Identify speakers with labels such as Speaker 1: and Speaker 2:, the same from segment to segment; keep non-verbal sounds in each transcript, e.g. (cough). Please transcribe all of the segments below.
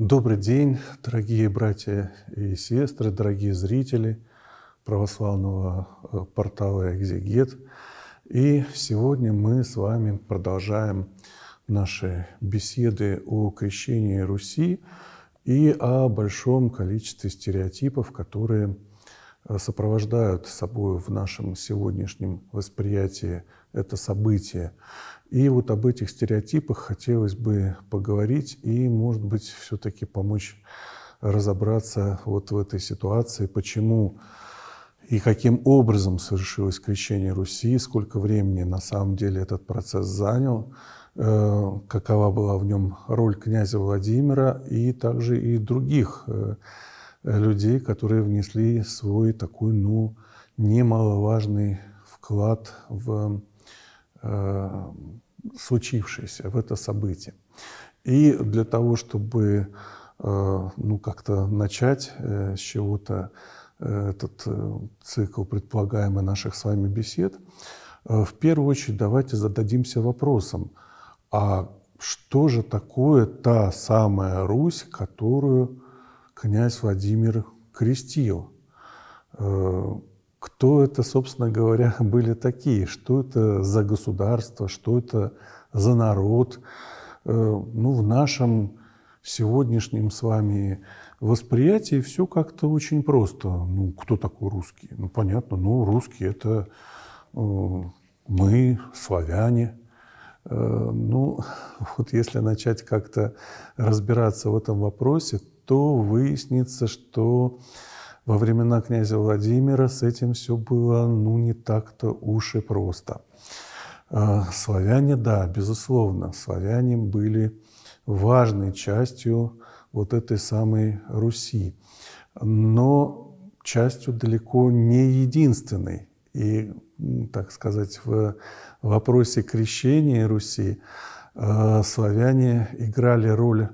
Speaker 1: Добрый день, дорогие братья и сестры, дорогие зрители православного э, портала «Экзегет». И сегодня мы с вами продолжаем наши беседы о крещении Руси и о большом количестве стереотипов, которые э, сопровождают собой в нашем сегодняшнем восприятии – это событие. И вот об этих стереотипах хотелось бы поговорить и, может быть, все-таки помочь разобраться вот в этой ситуации, почему и каким образом совершилось крещение Руси, сколько времени на самом деле этот процесс занял, э, какова была в нем роль князя Владимира и также и других э, людей, которые внесли свой такой, ну, немаловажный вклад в Э, случившееся, в это событие. И для того, чтобы э, ну, как-то начать э, с чего-то этот цикл предполагаемый наших с вами бесед, в первую очередь давайте зададимся вопросом, а что же такое та самая Русь, которую князь Владимир крестил? кто это, собственно говоря, (laughs) были такие, что это за государство, что это за народ. Э, ну, в нашем сегодняшнем с вами восприятии все как-то очень просто. Ну, кто такой русский? Ну, понятно, ну, русский – это э, мы, славяне. Э, ну, (laughs) вот если начать как-то разбираться в этом вопросе, то выяснится, что во времена князя Владимира с этим все было ну не так-то уж и просто. А, славяне, да, безусловно, славяне были важной частью вот этой самой Руси, но частью далеко не единственной. И, так сказать, в вопросе крещения Руси а, славяне играли роль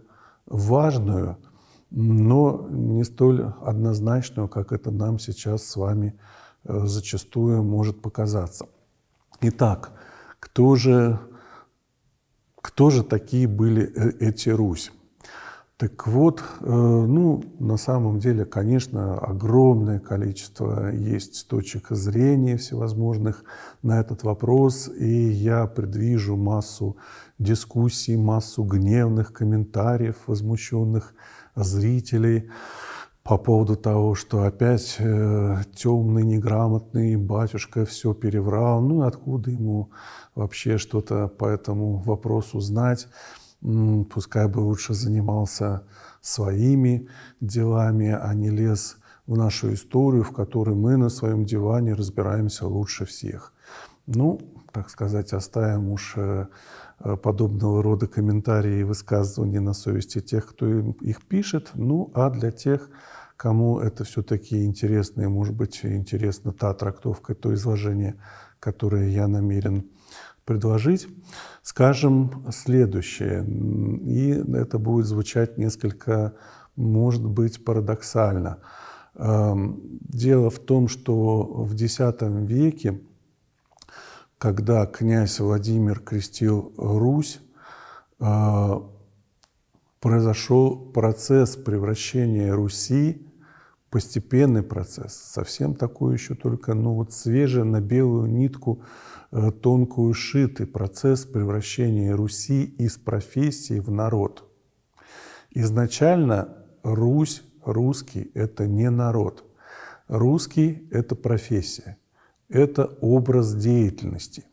Speaker 1: важную, но не столь однозначную, как это нам сейчас с вами э, зачастую может показаться. Итак, кто же, кто же такие были э, эти Русь? Так вот, э, ну, на самом деле, конечно, огромное количество есть точек зрения всевозможных на этот вопрос, и я предвижу массу дискуссий, массу гневных комментариев, возмущенных комментариев, зрителей по поводу того, что опять э, темный, неграмотный батюшка все переврал. Ну, откуда ему вообще что-то по этому вопросу знать? пускай бы лучше занимался своими делами, а не лез в нашу историю, в которой мы на своем диване разбираемся лучше всех. Ну, так сказать, оставим уж э, Э, подобного рода комментарии и высказывания на совести тех, кто им, их пишет, ну а для тех, кому это все-таки интересно, и, может быть, интересна та трактовка, то изложение, которое я намерен предложить, скажем следующее, и это будет звучать несколько, может быть, парадоксально. Эм, дело в том, что в X веке когда князь Владимир крестил Русь, а, произошел процесс превращения Руси, постепенный процесс, совсем такой еще только, ну вот свежий на белую нитку э, тонкую шитый процесс превращения Руси из профессии в народ. Изначально Русь, русский – это не народ. Русский – это профессия это образ деятельности.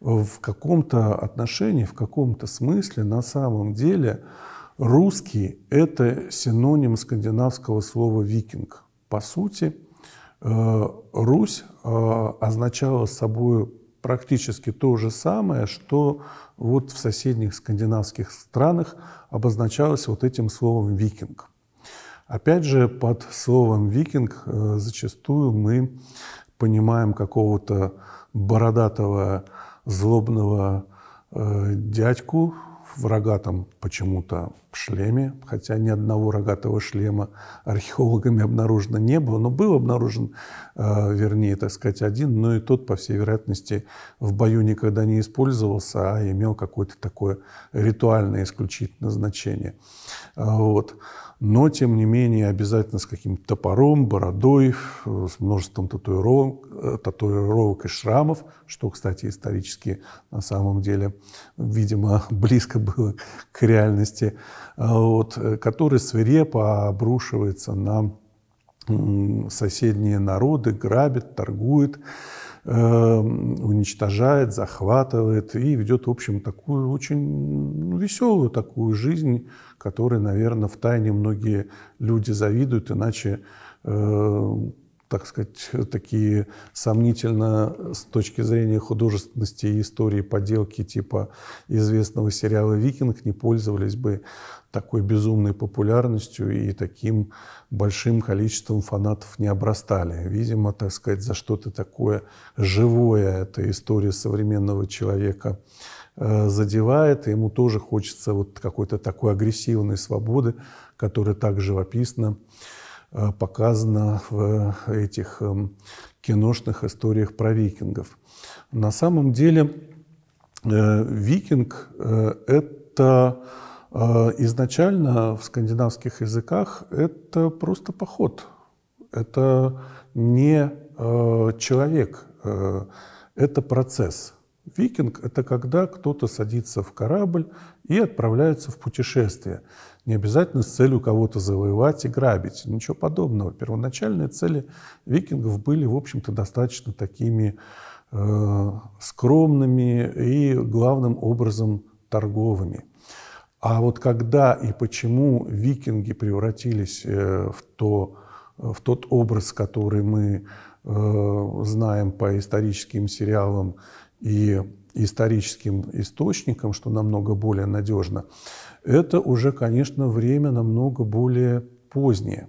Speaker 1: В каком-то отношении, в каком-то смысле, на самом деле, русский – это синоним скандинавского слова «викинг». По сути, э, Русь э, означала собой практически то же самое, что вот в соседних скандинавских странах обозначалось вот этим словом «викинг». Опять же, под словом «викинг» э, зачастую мы понимаем какого-то бородатого злобного э, дядьку, врага там почему-то в шлеме, хотя ни одного рогатого шлема археологами обнаружено не было, но был обнаружен, э, вернее, так сказать, один, но и тот, по всей вероятности, в бою никогда не использовался, а имел какое-то такое ритуальное исключительно значение. Э, вот. Но, тем не менее, обязательно с каким-то топором, бородой, с множеством татуировок, э, татуировок и шрамов, что, кстати, исторически на самом деле, видимо, (laughs) близко было к реальности. Э, вот, э, который свирепо обрушивается на соседние народы, грабит, торгует, э, уничтожает, захватывает и ведет, в общем, такую очень ну, веселую такую жизнь, которой, наверное, в тайне многие люди завидуют, иначе так сказать, такие сомнительно с точки зрения художественности и истории поделки типа известного сериала «Викинг» не пользовались бы такой безумной популярностью и таким большим количеством фанатов не обрастали. Видимо, так сказать, за что-то такое живое эта история современного человека э, задевает, и ему тоже хочется вот какой-то такой агрессивной свободы, которая так живописна. описана Э, показано в этих эм, киношных историях про викингов. На самом деле э, викинг э, – это изначально в скандинавских языках это просто поход. Это не человек, это процесс. Викинг – это когда кто-то садится в корабль и отправляется в путешествие – не обязательно с целью кого-то завоевать и грабить. Ничего подобного. Первоначальные цели викингов были, в общем-то, достаточно такими э, скромными и, главным образом, торговыми. А вот когда и почему викинги превратились э, в, то, в тот образ, который мы э, знаем по историческим сериалам и историческим источникам, что намного более надежно, это уже, конечно, время намного более позднее.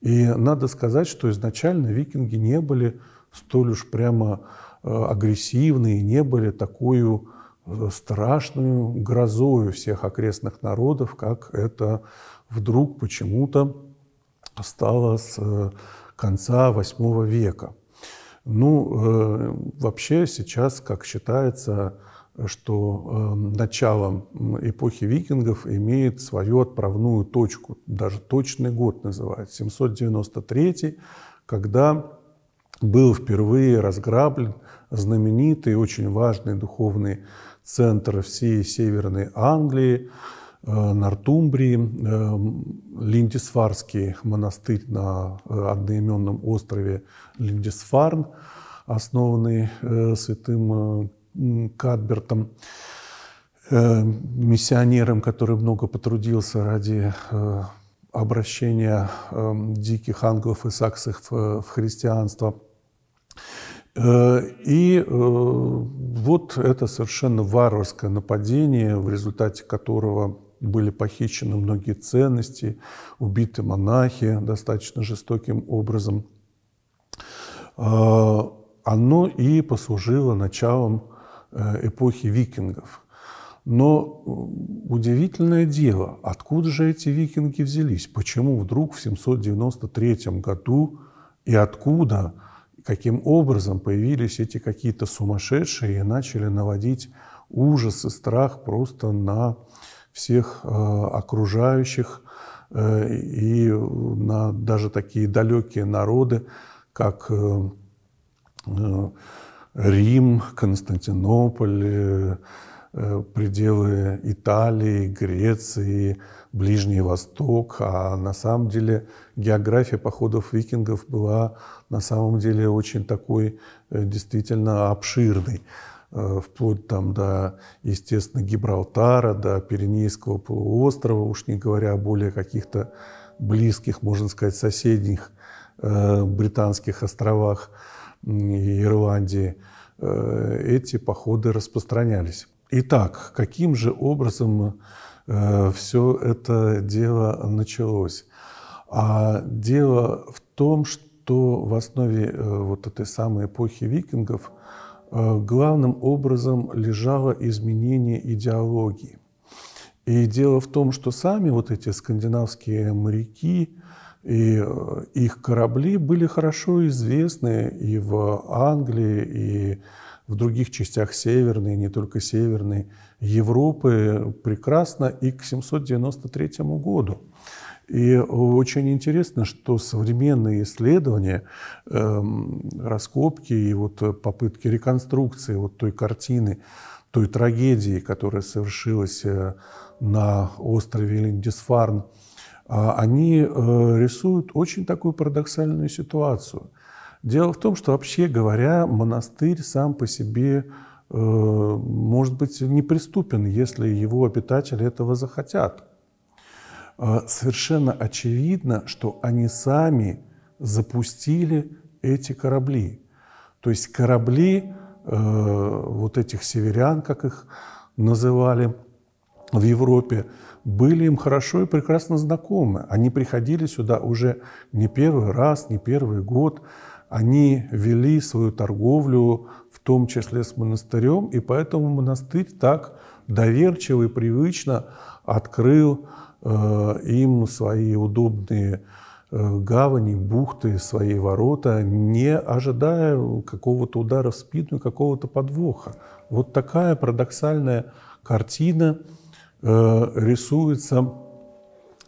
Speaker 1: И надо сказать, что изначально викинги не были столь уж прямо э, агрессивны не были такую э, страшную грозою всех окрестных народов, как это вдруг почему-то стало с э, конца VIII века. Ну, вообще сейчас, как считается, что эм, начало эпохи викингов имеет свою отправную точку, даже точный год называют, 793, когда был впервые разграблен знаменитый, очень важный духовный центр всей Северной Англии, э, Нортумбрии, эм, Линдисфарский монастырь на э, одноименном острове Линдисфарн, основанный э, святым Кадбертом, э, миссионером, который много потрудился ради э, обращения э, диких англов и саксов в христианство. И вот это совершенно варварское нападение, в результате которого были похищены многие ценности, убиты монахи достаточно жестоким образом. Оно и послужило началом Э, эпохи викингов. Но удивительное дело, откуда же эти викинги взялись? Почему вдруг в 793 году и откуда, каким образом появились эти какие-то сумасшедшие и начали наводить ужас и страх просто на всех э, окружающих э, и на даже такие далекие народы, как э, э Рим, Константинополь, э, э, пределы Италии, Греции, Ближний Восток, а на самом деле география походов викингов была на самом деле очень такой э, действительно обширной вплоть там до, естественно, Гибралтара, до Пиренейского полуострова, уж не говоря о более каких-то близких, можно сказать, соседних британских островах и Ирландии, э, эти походы распространялись. Итак, каким же образом э, все это дело началось? А дело в том, что в основе э, вот этой самой эпохи викингов главным образом лежало изменение идеологии. И дело в том, что сами вот эти скандинавские моряки, и э, их корабли были хорошо известны и в Англии, и в других частях Северной, не только Северной Европы, прекрасно и к 793 году. И очень интересно, что современные исследования, эм, раскопки и вот попытки реконструкции вот той картины, той трагедии, которая совершилась э, на острове Линдисфарн – а они э, рисуют очень такую парадоксальную ситуацию. Дело в том, что вообще говоря, монастырь сам по себе э, может быть неприступен, если его обитатели этого захотят. А совершенно очевидно, что они сами запустили эти корабли. То есть корабли э, вот этих северян, как их называли, в Европе были им хорошо и прекрасно знакомы. Они приходили сюда уже не первый раз, не первый год. Они вели свою торговлю, в том числе с монастырем, и поэтому монастырь так доверчиво и привычно открыл э, им свои удобные э, гавани, бухты, свои ворота, не ожидая какого-то удара в спину какого-то подвоха. Вот такая парадоксальная картина – Э, рисуется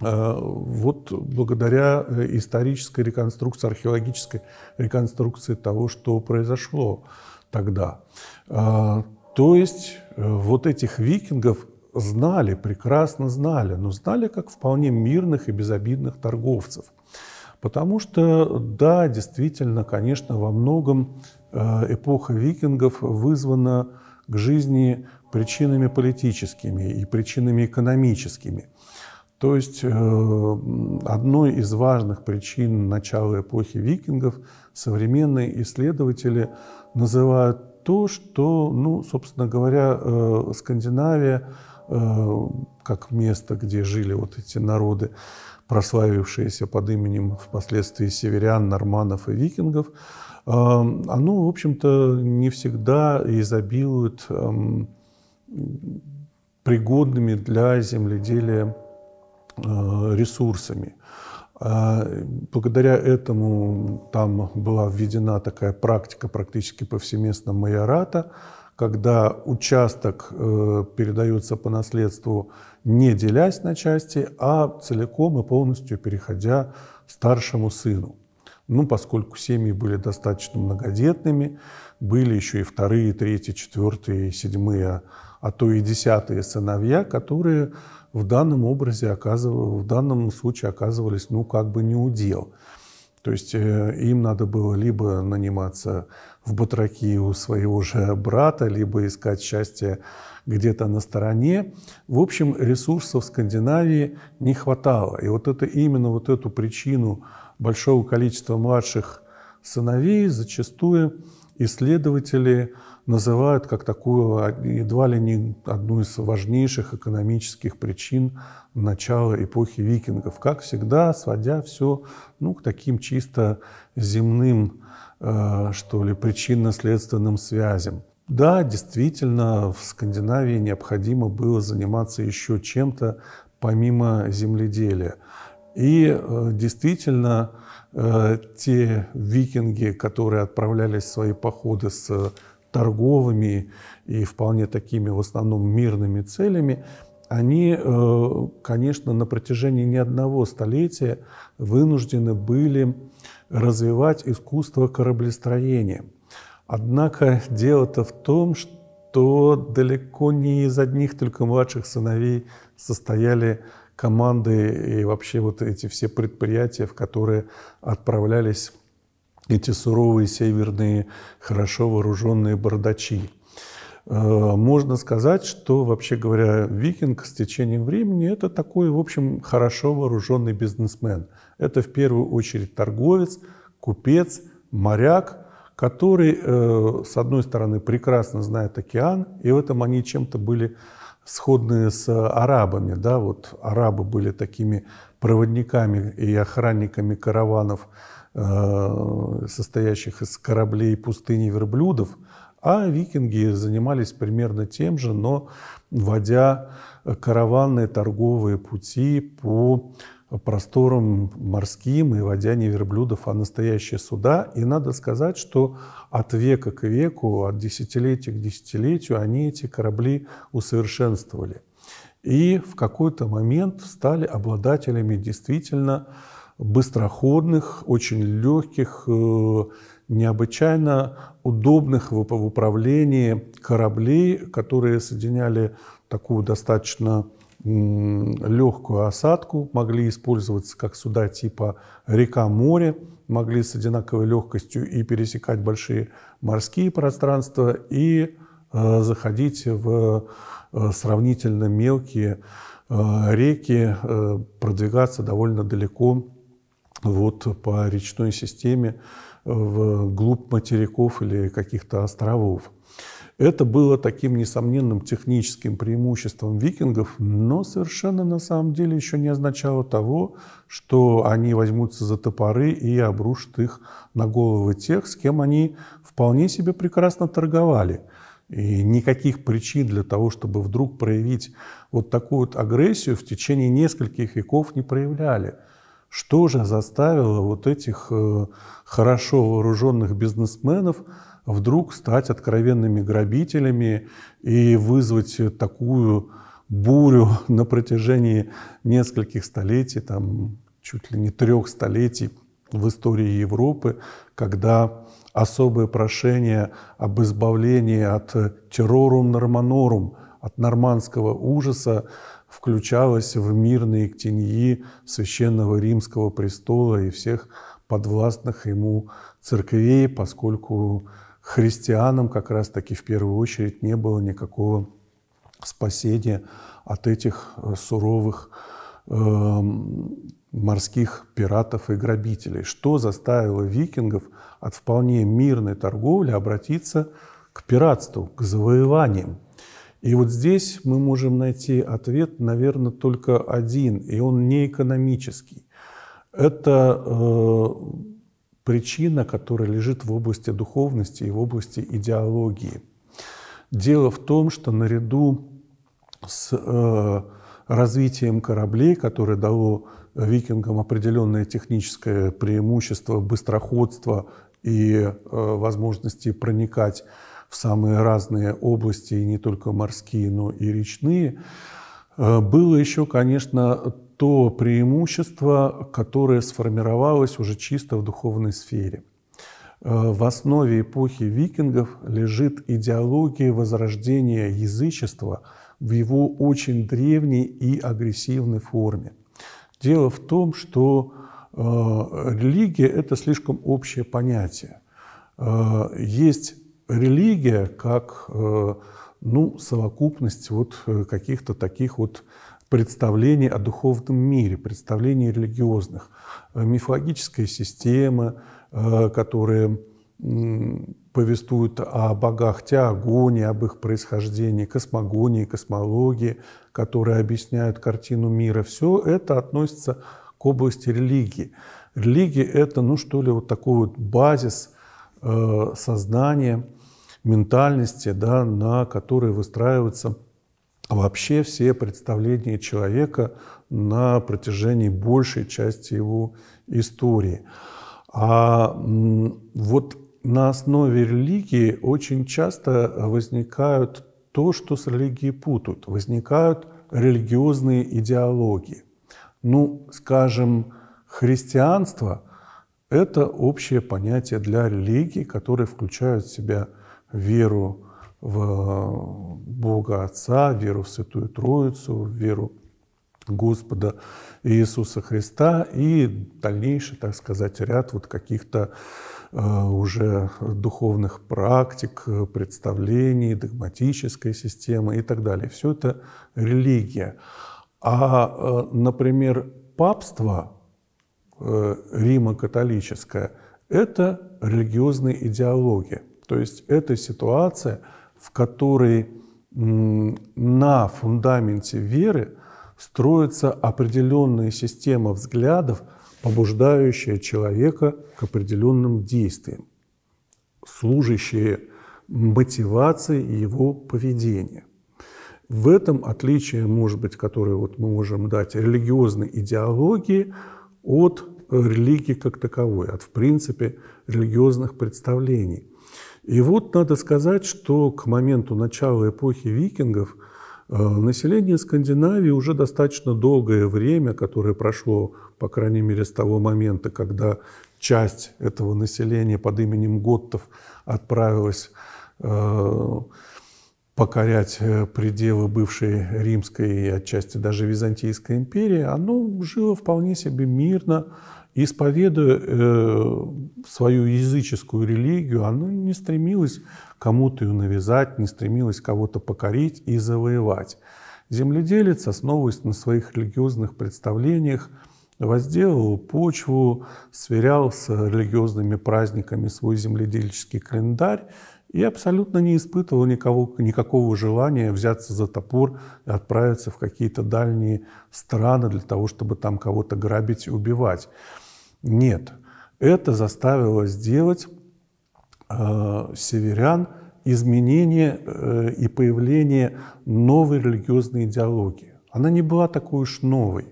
Speaker 1: э, вот благодаря э, исторической реконструкции, археологической реконструкции того, что произошло тогда. То есть вот этих викингов знали, прекрасно знали, но знали как вполне мирных и безобидных торговцев. Потому что, да, действительно, конечно, во многом эпоха викингов вызвана к жизни причинами политическими и причинами экономическими. То есть э, одной из важных причин начала эпохи викингов современные исследователи называют то, что, ну, собственно говоря, э, Скандинавия э, как место, где жили вот эти народы, прославившиеся под именем впоследствии северян, норманов и викингов, оно, в общем-то, не всегда изобилует эм, пригодными для земледелия э, ресурсами. А, благодаря этому там была введена такая практика практически повсеместно майората, когда участок э, передается по наследству не делясь на части, а целиком и полностью переходя старшему сыну. Ну, поскольку семьи были достаточно многодетными, были еще и вторые, третьи, четвертые, седьмые а то и десятые сыновья, которые в данном образе оказывались, в данном случае оказывались, ну, как бы не удел. То есть э, им надо было либо наниматься в батраки у своего же брата, либо искать счастье где-то на стороне. В общем, ресурсов в Скандинавии не хватало. И вот это именно вот эту причину большого количества младших сыновей зачастую исследователи называют как такую а, едва ли не одну из важнейших экономических причин начала эпохи викингов. Как всегда, сводя все ну, к таким чисто земным, э, что ли, причинно-следственным связям. Да, действительно, в Скандинавии необходимо было заниматься еще чем-то помимо земледелия. И э, действительно, э, те викинги, которые отправлялись в свои походы с торговыми и вполне такими в основном мирными целями, они, э, конечно, на протяжении не одного столетия вынуждены были развивать искусство кораблестроения. Однако дело-то в том, что далеко не из одних только младших сыновей состояли команды и вообще вот эти все предприятия, в которые отправлялись эти суровые северные, хорошо вооруженные бардачи. Э, можно сказать, что, вообще говоря, викинг с течением времени – это такой, в общем, хорошо вооруженный бизнесмен. Это в первую очередь торговец, купец, моряк, который, э, с одной стороны, прекрасно знает океан, и в этом они чем-то были сходные с арабами. Да? Вот арабы были такими проводниками и охранниками караванов – Э, состоящих из кораблей пустыни верблюдов, а викинги занимались примерно тем же, но вводя караванные торговые пути по просторам морским и водя не верблюдов, а настоящие суда. И надо сказать, что от века к веку, от десятилетия к десятилетию они эти корабли усовершенствовали. И в какой-то момент стали обладателями действительно быстроходных, очень легких, э, необычайно удобных в управлении кораблей, которые соединяли такую достаточно легкую осадку, могли использоваться как суда типа река-море, могли с одинаковой легкостью и пересекать большие морские пространства, и э, заходить в э, сравнительно мелкие э, реки, э, продвигаться довольно далеко вот по речной системе э, в глубь материков или каких-то островов. Это было таким несомненным техническим преимуществом викингов, но совершенно на самом деле еще не означало того, что они возьмутся за топоры и обрушат их на головы тех, с кем они вполне себе прекрасно торговали. И никаких причин для того, чтобы вдруг проявить вот такую вот агрессию в течение нескольких веков не проявляли. Что же заставило вот этих э, хорошо вооруженных бизнесменов вдруг стать откровенными грабителями и вызвать такую бурю (laughs) на протяжении нескольких столетий, там чуть ли не трех столетий в истории Европы, когда особое прошение об избавлении от террорум норманорум, от нормандского ужаса, включалась в мирные ктеньи Священного Римского престола и всех подвластных ему церквей, поскольку христианам как раз-таки в первую очередь не было никакого спасения от этих э, суровых э, морских пиратов и грабителей, что заставило викингов от вполне мирной торговли обратиться к пиратству, к завоеваниям. И вот здесь мы можем найти ответ, наверное, только один, и он не экономический. Это э, причина, которая лежит в области духовности и в области идеологии. Дело в том, что наряду с э, развитием кораблей, которое дало викингам определенное техническое преимущество, быстроходство и э, возможности проникать в самые разные области, и не только морские, но и речные, э, было еще, конечно, то преимущество, которое сформировалось уже чисто в духовной сфере. Э, в основе эпохи викингов лежит идеология возрождения язычества в его очень древней и агрессивной форме. Дело в том, что э, религия – это слишком общее понятие. Есть религия как э, ну, совокупность вот э, каких-то таких вот представлений о духовном мире, представлений религиозных, э, мифологическая система, которая повествуют о богах Теогонии, об их происхождении, космогонии, космологии, которые объясняют картину мира. Все это относится к области религии. Религия – это, ну что ли, вот такой вот базис э, сознания – ментальности, да, на которой выстраиваются вообще все представления человека на протяжении большей части его истории. А вот на основе религии очень часто возникают то, что с религией путают. Возникают религиозные идеологии. Ну, скажем, христианство – это общее понятие для религии, которое включает в себя – веру в э, Бога Отца, веру в Святую Троицу, веру Господа Иисуса Христа и дальнейший, так сказать, ряд вот каких-то э, уже духовных практик, представлений, догматической системы и так далее. Все это религия. А, э, например, папство Рима католическое – это религиозная идеология. То есть это ситуация, в которой на фундаменте веры строится определенная система взглядов, побуждающая человека к определенным действиям, служащие мотивации его поведения. В этом отличие, может быть, которое вот мы можем дать религиозной идеологии от религии как таковой, от, в принципе, религиозных представлений. И вот надо сказать, что к моменту начала эпохи викингов э, население Скандинавии уже достаточно долгое время, которое прошло, по крайней мере, с того момента, когда часть этого населения под именем готтов отправилась э, покорять э, пределы бывшей Римской и отчасти даже Византийской империи, оно жило вполне себе мирно, исповедуя э, свою языческую религию, она не стремилась кому-то ее навязать, не стремилась кого-то покорить и завоевать. Земледелец, основываясь на своих религиозных представлениях, возделывал почву, сверял с религиозными праздниками свой земледельческий календарь и абсолютно не испытывал никого, никакого желания взяться за топор и отправиться в какие-то дальние страны для того, чтобы там кого-то грабить и убивать. Нет, это заставило сделать э, северян изменение э, и появление новой религиозной идеологии. Она не была такой уж новой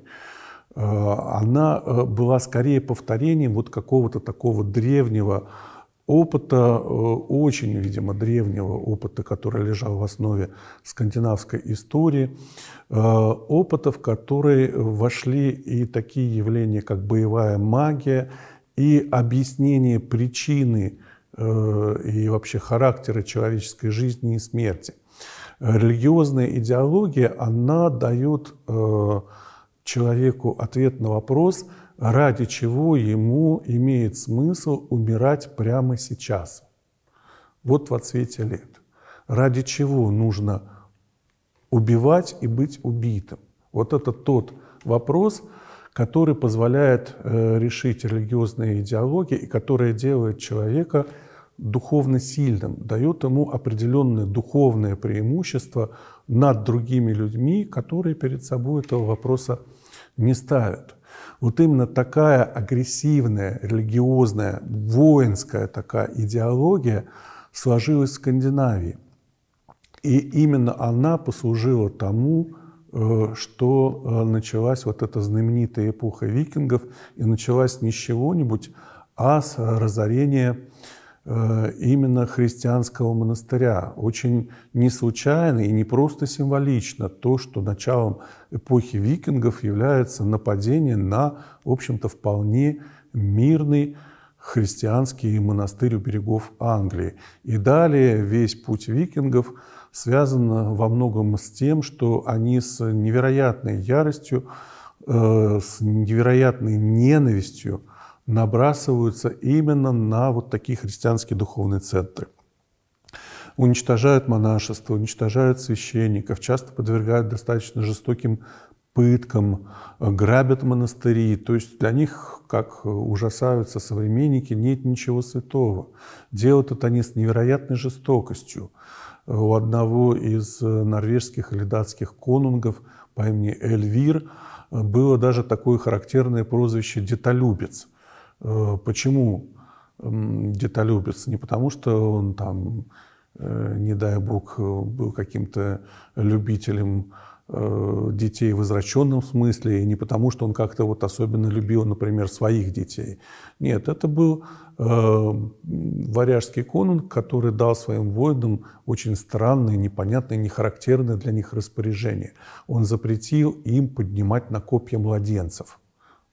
Speaker 1: э, она э, была скорее повторением вот какого-то такого древнего опыта, э, очень, видимо, древнего опыта, который лежал в основе скандинавской истории, э, опыта, в который вошли и такие явления, как боевая магия, и объяснение причины э, и вообще характера человеческой жизни и смерти. Религиозная идеология, она дает человеку ответ на вопрос – ради чего ему имеет смысл умирать прямо сейчас. Вот во цвете лет. Ради чего нужно убивать и быть убитым. Вот это тот вопрос, который позволяет э, решить религиозные идеологии и которая делает человека духовно сильным, дает ему определенное духовное преимущество над другими людьми, которые перед собой этого вопроса не ставят. Вот именно такая агрессивная, религиозная, воинская такая идеология сложилась в Скандинавии. И именно она послужила тому, э, что э, началась вот эта знаменитая эпоха викингов, и началась не с чего-нибудь, а с разорения Э, именно христианского монастыря. Очень не случайно и не просто символично то, что началом эпохи викингов является нападение на, в общем-то, вполне мирный христианский монастырь у берегов Англии. И далее весь путь викингов связан во многом с тем, что они с невероятной яростью, э, с невероятной ненавистью – набрасываются именно на вот такие христианские духовные центры. Уничтожают монашество, уничтожают священников, часто подвергают достаточно жестоким пыткам, э, грабят монастыри. То есть для них, как ужасаются современники, нет ничего святого. Делают это они с невероятной жестокостью. У одного из э, норвежских или датских конунгов по имени Эльвир э, было даже такое характерное прозвище «детолюбец». Э, почему детолюбец? Не потому, что он там, э, не дай бог, был каким-то любителем э, детей в извращенном смысле, и не потому, что он как-то вот особенно любил, например, своих детей. Нет, это был варяжский конунг, который дал своим воинам очень странные, непонятные, нехарактерные для них распоряжения. Он запретил им поднимать на копья младенцев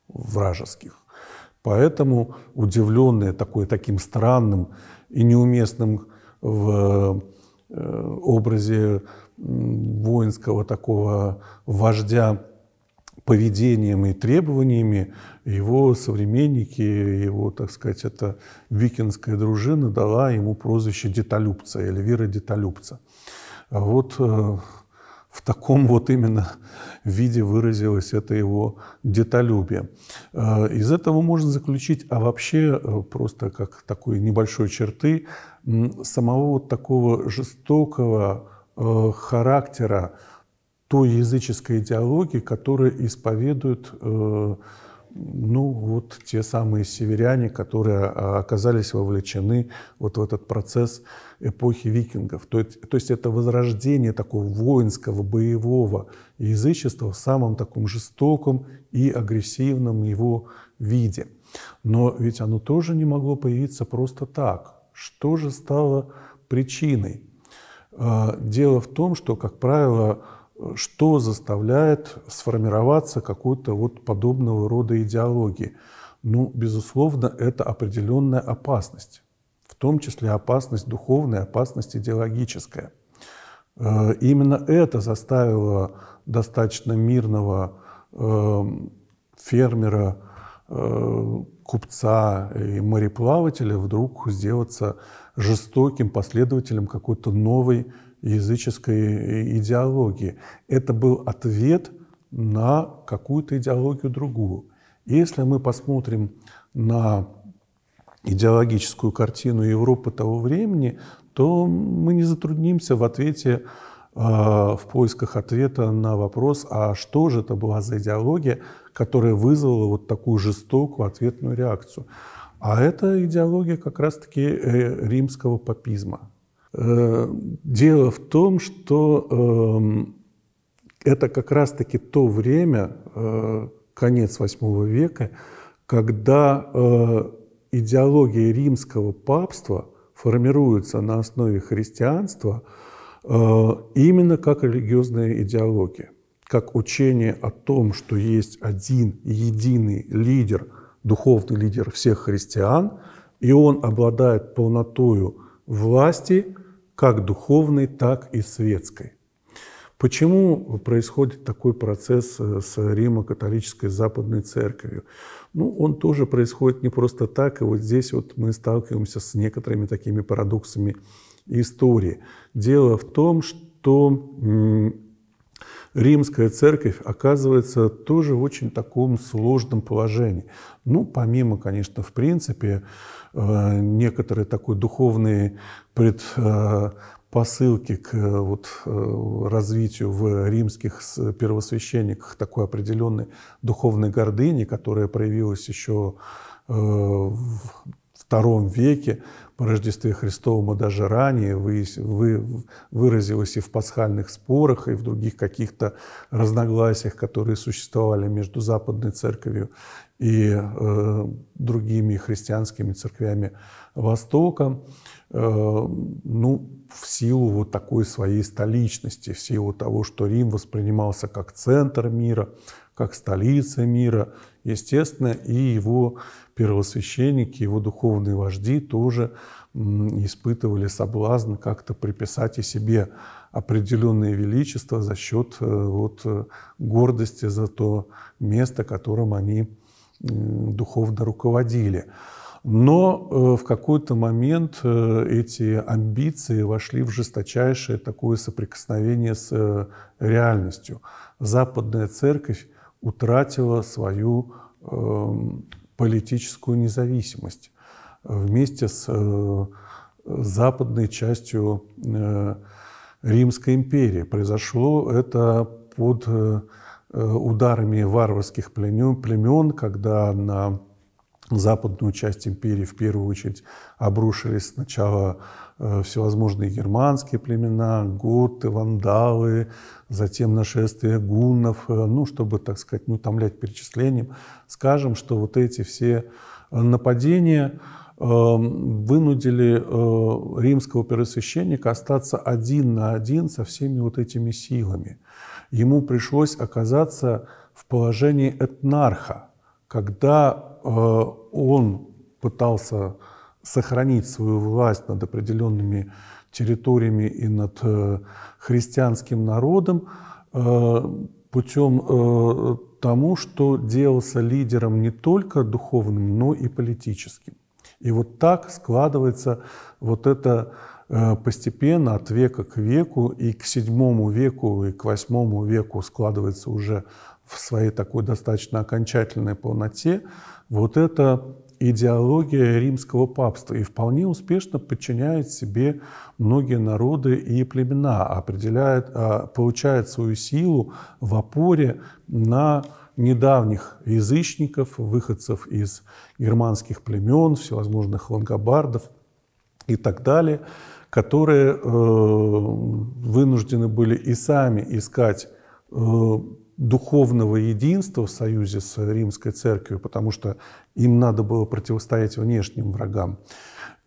Speaker 1: вражеских. Поэтому удивленные такой, таким странным и неуместным в э, образе воинского такого вождя поведением и требованиями его современники, его, так сказать, это викинская дружина дала ему прозвище Детолюбца, вера Детолюбца. Вот э, в таком вот именно виде выразилось это его деталюбие. Э, из этого можно заключить, а вообще э, просто как такой небольшой черты, самого вот такого жестокого э, характера той языческой идеологии, которую исповедуют ну, вот те самые северяне, которые а, оказались вовлечены вот в этот процесс эпохи викингов. То есть, то есть это возрождение такого воинского, боевого язычества в самом таком жестоком и агрессивном его виде. Но ведь оно тоже не могло появиться просто так. Что же стало причиной? А, дело в том, что, как правило, что заставляет сформироваться какую то вот подобного рода идеологии. Ну, безусловно, это определенная опасность, в том числе опасность духовная, опасность идеологическая. Э, именно это заставило достаточно мирного эм, фермера, э, купца и мореплавателя вдруг сделаться жестоким последователем какой-то новой языческой идеологии. Это был ответ на какую-то идеологию другую. Если мы посмотрим на идеологическую картину Европы того времени, то мы не затруднимся в ответе, э, в поисках ответа на вопрос, а что же это была за идеология, которая вызвала вот такую жестокую ответную реакцию. А это идеология как раз-таки э, римского папизма. Э, дело в том, что эм, это как раз-таки то время, э, конец VIII века, когда э, идеология римского папства формируется на основе христианства именно как религиозная идеология, как учение о том, что есть один единый лидер, духовный лидер всех христиан, и он обладает полнотою власти как духовной, так и светской. Почему происходит такой процесс э, с Римо-католической западной церковью? Ну, он тоже происходит не просто так, и вот здесь вот мы сталкиваемся с некоторыми такими парадоксами истории. Дело в том, что римская церковь оказывается тоже в очень таком сложном положении. Ну, помимо, конечно, в принципе, э, некоторой такой духовной предпосылки э, к э, вот, развитию в римских первосвященниках такой определенной духовной гордыни, которая проявилась еще в II веке по Рождестве Христовому даже ранее выразилось и в пасхальных спорах, и в других каких-то разногласиях, которые существовали между Западной Церковью и э, другими христианскими церквями Востока, э, ну, в силу вот такой своей столичности, в силу того, что Рим воспринимался как центр мира, как столица мира, естественно, и его первосвященники, его духовные вожди тоже испытывали соблазн как-то приписать и себе определенное величество за счет э, вот, э, гордости за то место, которым они духовно руководили. Но э, в какой-то момент эти амбиции вошли в жесточайшее такое соприкосновение с реальностью. Западная церковь утратила свою эм, политическую независимость э, вместе с э, западной частью э, Римской империи. Произошло это под ударами варварских племен, когда на западную часть империи в первую очередь обрушились сначала Э, всевозможные германские племена, готы, вандалы, затем нашествие гуннов, э, ну, чтобы, так сказать, не утомлять перечислением, скажем, что вот эти все э, нападения вынудили римского первосвященника остаться один на один со всеми вот этими силами. Ему пришлось оказаться в положении этнарха, когда он пытался сохранить свою власть над определенными территориями и над э, христианским народом э, путем э, тому, что делался лидером не только духовным, но и политическим. И вот так складывается вот это постепенно от века к веку, и к седьмому веку, и к восьмому веку складывается уже в своей такой достаточно окончательной полноте вот это идеология римского папства и вполне успешно подчиняет себе многие народы и племена, определяет, а, получает свою силу в опоре на недавних язычников, выходцев из германских племен, всевозможных лангобардов и так далее, которые э, вынуждены были и сами искать э, духовного единства в союзе с римской церковью, потому что им надо было противостоять внешним врагам.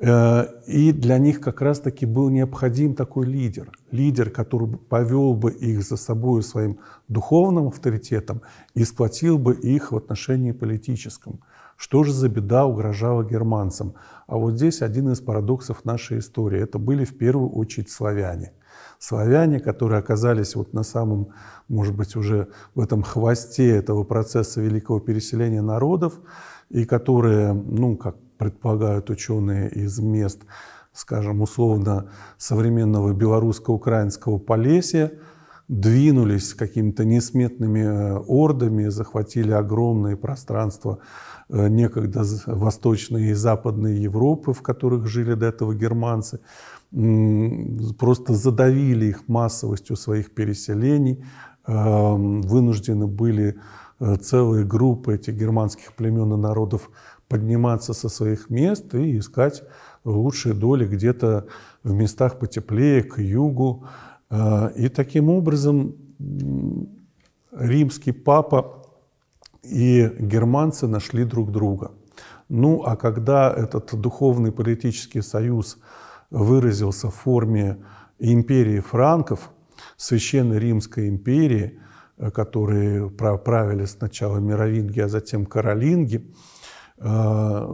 Speaker 1: Э, и для них как раз-таки был необходим такой лидер, лидер, который повел бы их за собой своим духовным авторитетом и сплотил бы их в отношении политическом. Что же за беда угрожала германцам? А вот здесь один из парадоксов нашей истории. Это были в первую очередь славяне – славяне, которые оказались вот на самом, может быть, уже в этом хвосте этого процесса великого переселения народов, и которые, ну, как предполагают ученые из мест, скажем, условно современного белорусско-украинского Полесья, двинулись какими-то несметными э, ордами, захватили огромные пространства э, некогда Восточной и Западной Европы, в которых жили до этого германцы, просто задавили их массовостью своих переселений, эм, вынуждены были э, целые группы этих германских племен и народов подниматься со своих мест и искать лучшие доли где-то в местах потеплее, к югу. Э, и таким образом римский папа и германцы нашли друг друга. Ну а когда этот духовный политический союз – выразился в форме империи франков, Священной Римской империи, э, которые правили сначала мировинги, а затем каролинги. Э,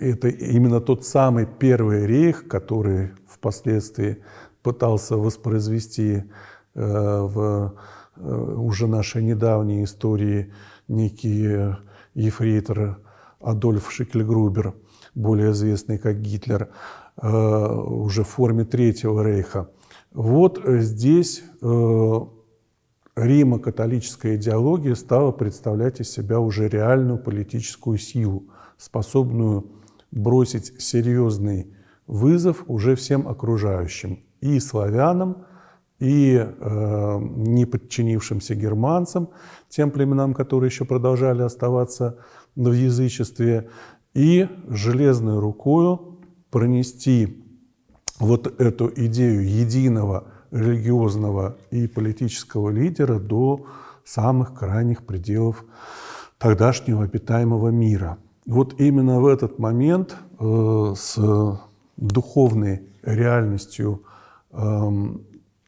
Speaker 1: это именно тот самый первый рейх, который впоследствии пытался воспроизвести э, в уже нашей недавней истории некий ефрейтор Адольф Шикльгрубер, более известный как Гитлер. Э, уже в форме Третьего Рейха. Вот э, здесь э, римо-католическая идеология стала представлять из себя уже реальную политическую силу, способную бросить серьезный вызов уже всем окружающим, и славянам, и э, не подчинившимся германцам, тем племенам, которые еще продолжали оставаться в язычестве, и железной рукою пронести вот эту идею единого религиозного и политического лидера до самых крайних пределов тогдашнего обитаемого мира. Вот именно в этот момент э, с духовной реальностью э,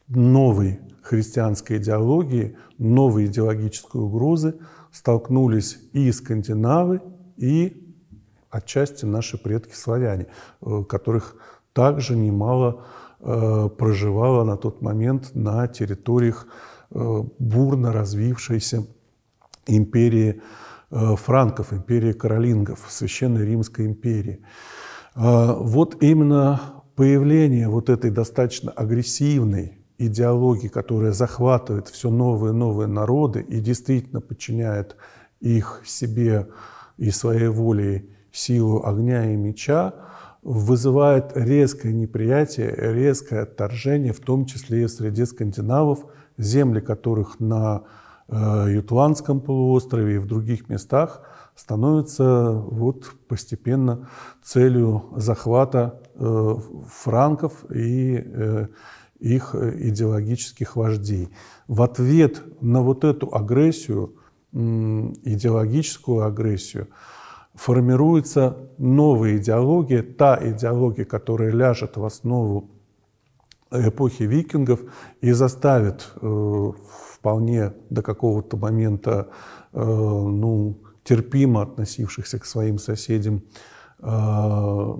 Speaker 1: новой христианской идеологии, новой идеологической угрозы столкнулись и скандинавы, и отчасти наши предки-славяне, э, которых также немало э, проживало на тот момент на территориях э, бурно развившейся империи франков, империи каролингов, Священной Римской империи. А, вот именно появление вот этой достаточно агрессивной идеологии, которая захватывает все новые и новые народы и действительно подчиняет их себе и своей воле силу огня и меча, вызывает резкое неприятие, резкое отторжение, в том числе и среди скандинавов, земли которых на э, Ютландском полуострове и в других местах становятся вот постепенно целью захвата э, франков и э, их идеологических вождей. В ответ на вот эту агрессию, идеологическую агрессию, Формируется новая идеология, та идеология, которая ляжет в основу эпохи викингов и заставит э, вполне до какого-то момента э, ну, терпимо относившихся к своим соседям, э,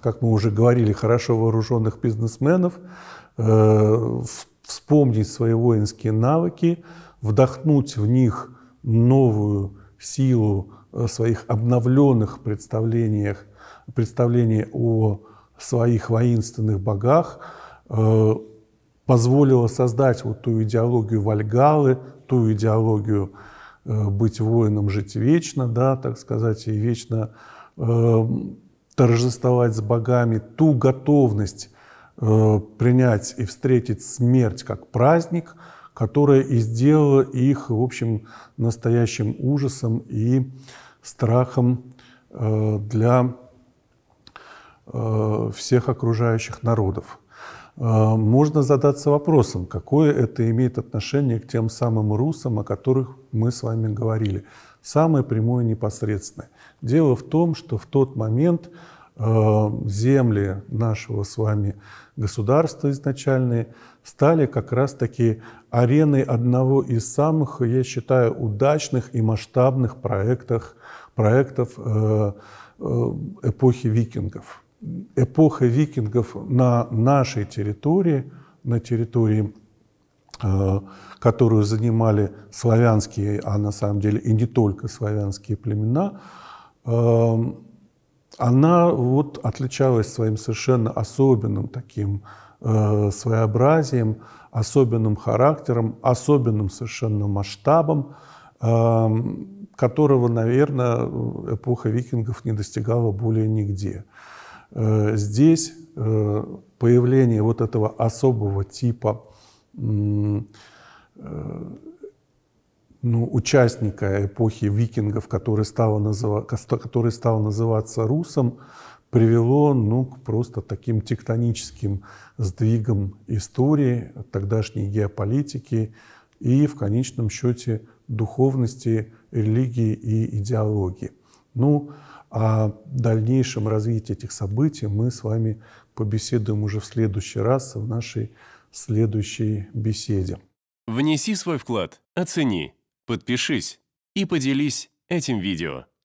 Speaker 1: как мы уже говорили, хорошо вооруженных бизнесменов, э, вспомнить свои воинские навыки, вдохнуть в них новую силу, Э, своих обновленных представлениях, представлении о своих воинственных богах, э, позволило создать вот ту идеологию Вальгалы, ту идеологию э, быть воином, жить вечно, да, так сказать, и вечно торжествовать с богами, ту готовность принять и встретить смерть как праздник – которая и сделала их, в общем, настоящим ужасом и страхом э, для э, всех окружающих народов. Э, можно задаться вопросом, какое это имеет отношение к тем самым русам, о которых мы с вами говорили. Самое прямое и непосредственное. Дело в том, что в тот момент земли нашего с вами государства изначальные стали как раз-таки ареной одного из самых, я считаю, удачных и масштабных проектов, проектов э, э, эпохи викингов. Эпоха викингов на нашей территории, на территории э, которую занимали славянские, а на самом деле и не только славянские племена, она вот отличалась своим совершенно особенным таким Э, своеобразием, особенным характером, особенным совершенно масштабом, э, которого, наверное, эпоха викингов не достигала более нигде. Э, здесь появление вот этого особого типа ну, участника эпохи викингов, который стал, называ... который стал называться русом, привело ну, к просто таким тектоническим сдвигам истории, тогдашней геополитики и, в конечном счете, духовности, религии и идеологии. Ну, о дальнейшем развитии этих событий мы с вами побеседуем уже в следующий раз, в нашей следующей беседе. Внеси свой вклад, оцени, подпишись и поделись этим видео.